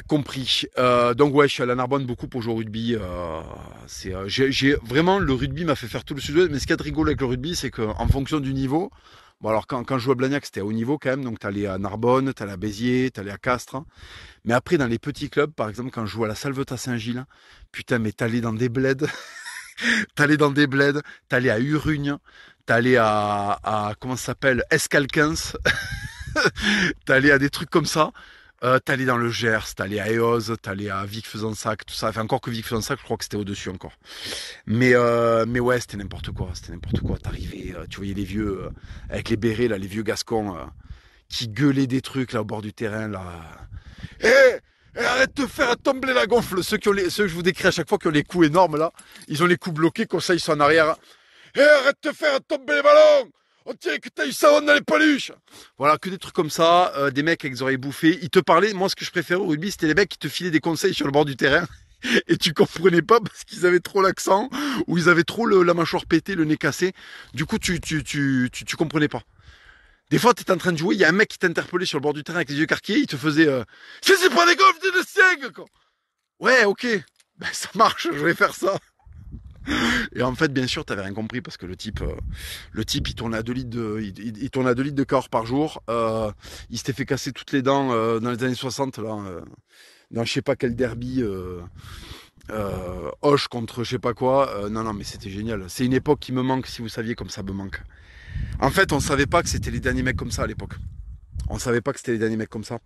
compris. Euh, donc ouais, je suis à la Narbonne beaucoup pour jouer au rugby. Euh, c'est, euh, j'ai, vraiment le rugby m'a fait faire tout le sud Mais ce qui est rigolo avec le rugby, c'est qu'en fonction du niveau, bon alors quand, je jouais à Blagnac, c'était à haut niveau quand même. Donc t'allais à Narbonne, t'allais à Béziers, t'allais à Castres. Hein. Mais après dans les petits clubs, par exemple quand je jouais à la Salvetat Saint-Gilles, putain mais t'allais dans des bleds, t'allais dans des bleds, t'allais à Urugne, t'allais à, à comment ça s'appelle Escalquins, t'allais à des trucs comme ça. Euh, t'allais dans le Gers, t'allais à Eoz, t'allais à vic Sac, tout ça. Enfin, encore que vic ça je crois que c'était au-dessus encore. Mais, euh, mais ouais, c'était n'importe quoi. C'était n'importe quoi. T'arrivais, euh, tu voyais les vieux, euh, avec les bérets, là, les vieux gascons, qui gueulaient des trucs, là, au bord du terrain, là. Hé! Eh, et eh, arrête de faire tomber la gonfle. Ceux, qui ont que je vous décris à chaque fois qui ont les coups énormes là, ils ont les coups bloqués, comme ça ils sont en arrière. Et eh, arrête de faire tomber les ballons Oh tiens, que t'as eu ça, dans les paluches Voilà, que des trucs comme ça, euh, des mecs avec des oreilles bouffées. Ils te parlaient, moi ce que je préférais au rugby, c'était les mecs qui te filaient des conseils sur le bord du terrain. Et tu comprenais pas parce qu'ils avaient trop l'accent ou ils avaient trop la mâchoire pétée, le nez cassé. Du coup, tu, tu, tu, tu, tu comprenais pas. Des fois, tu en train de jouer, il y a un mec qui t'interpellait sur le bord du terrain avec les yeux carqués, il te faisait euh, Si c'est pas des golfs, dis le Ouais, ok, ben, ça marche, je vais faire ça. Et en fait, bien sûr, tu rien compris parce que le type, euh, le type, il tournait à 2 litres de, il, il, 2 litres de corps par jour. Euh, il s'était fait casser toutes les dents euh, dans les années 60, là, dans je sais pas quel derby. Hoche contre je sais pas quoi. non, non, mais c'était génial. C'est une époque qui me manque, si vous saviez comme ça me manque. En fait, on savait pas que c'était les derniers mecs comme ça à l'époque. On savait pas que c'était les derniers mecs comme ça.